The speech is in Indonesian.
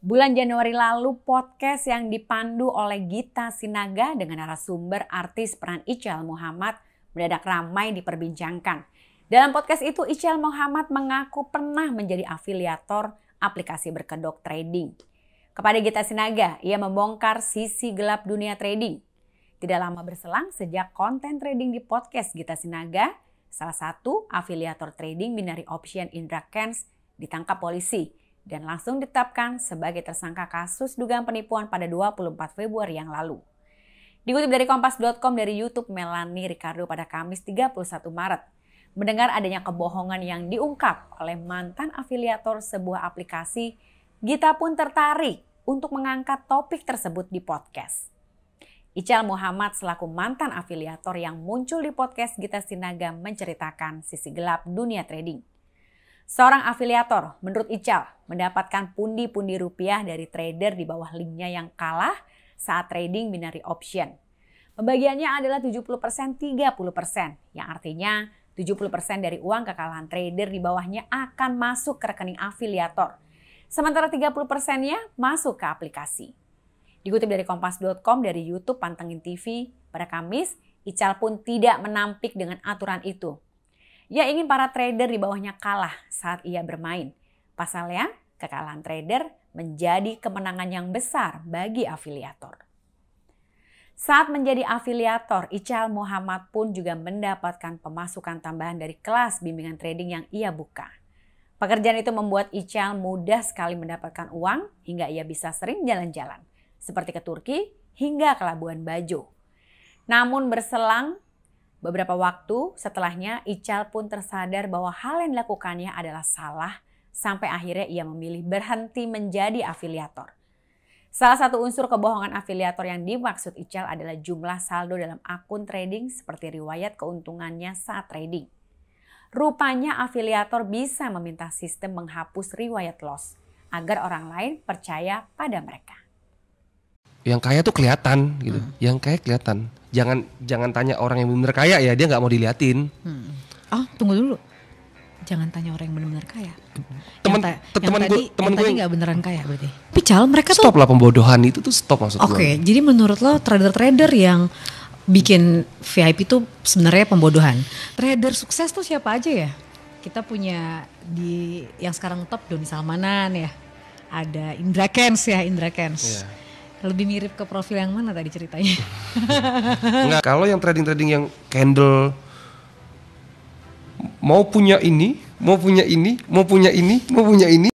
Bulan Januari lalu podcast yang dipandu oleh Gita Sinaga dengan narasumber artis peran Ical Muhammad mendadak ramai diperbincangkan. Dalam podcast itu Ical Muhammad mengaku pernah menjadi afiliator aplikasi berkedok trading. Kepada Gita Sinaga, ia membongkar sisi gelap dunia trading. Tidak lama berselang sejak konten trading di podcast Gita Sinaga, salah satu afiliator trading binari option Indra Kens ditangkap polisi dan langsung ditetapkan sebagai tersangka kasus dugaan penipuan pada 24 Februari yang lalu. Dikutip dari kompas.com dari YouTube Melanie Ricardo pada Kamis 31 Maret, mendengar adanya kebohongan yang diungkap oleh mantan afiliator sebuah aplikasi, Gita pun tertarik untuk mengangkat topik tersebut di podcast. Ical Muhammad selaku mantan afiliator yang muncul di podcast Gita Sinaga menceritakan sisi gelap dunia trading. Seorang afiliator, menurut Ical, mendapatkan pundi-pundi rupiah dari trader di bawah linknya yang kalah saat trading binary option. Pembagiannya adalah 70%, 30%, yang artinya 70% dari uang kekalahan trader di bawahnya akan masuk ke rekening afiliator. Sementara 30%-nya masuk ke aplikasi. Dikutip dari kompas.com dari YouTube Pantengin TV pada Kamis, Ical pun tidak menampik dengan aturan itu. Ia ingin para trader di bawahnya kalah saat ia bermain. Pasalnya, kekalahan trader menjadi kemenangan yang besar bagi afiliator. Saat menjadi afiliator, Ical Muhammad pun juga mendapatkan pemasukan tambahan dari kelas bimbingan trading yang ia buka. Pekerjaan itu membuat Ical mudah sekali mendapatkan uang hingga ia bisa sering jalan-jalan, seperti ke Turki hingga ke Labuan Bajo. Namun berselang Beberapa waktu setelahnya, Ical pun tersadar bahwa hal yang dilakukannya adalah salah sampai akhirnya ia memilih berhenti menjadi afiliator. Salah satu unsur kebohongan afiliator yang dimaksud Ical adalah jumlah saldo dalam akun trading seperti riwayat keuntungannya saat trading. Rupanya afiliator bisa meminta sistem menghapus riwayat loss agar orang lain percaya pada mereka. Yang kaya tuh kelihatan gitu, hmm. yang kaya kelihatan jangan jangan tanya orang yang benar-benar kaya ya dia nggak mau diliatin. Hmm. Oh tunggu dulu, jangan tanya orang yang benar-benar kaya. teman yang ta yang temen tadi, gue temen gue nggak beneran kaya berarti. Pical mereka stop tuh. Stop lah pembodohan itu tuh stop maksudnya Oke, okay, jadi menurut lo trader-trader yang bikin VIP itu sebenarnya pembodohan. Trader sukses tuh siapa aja ya? Kita punya di yang sekarang top Doni Salmanan ya. Ada Indra Kens ya, Indra Kens. Yeah lebih mirip ke profil yang mana tadi ceritanya? Enggak, kalau yang trading-trading yang candle mau punya ini, mau punya ini, mau punya ini, mau punya ini,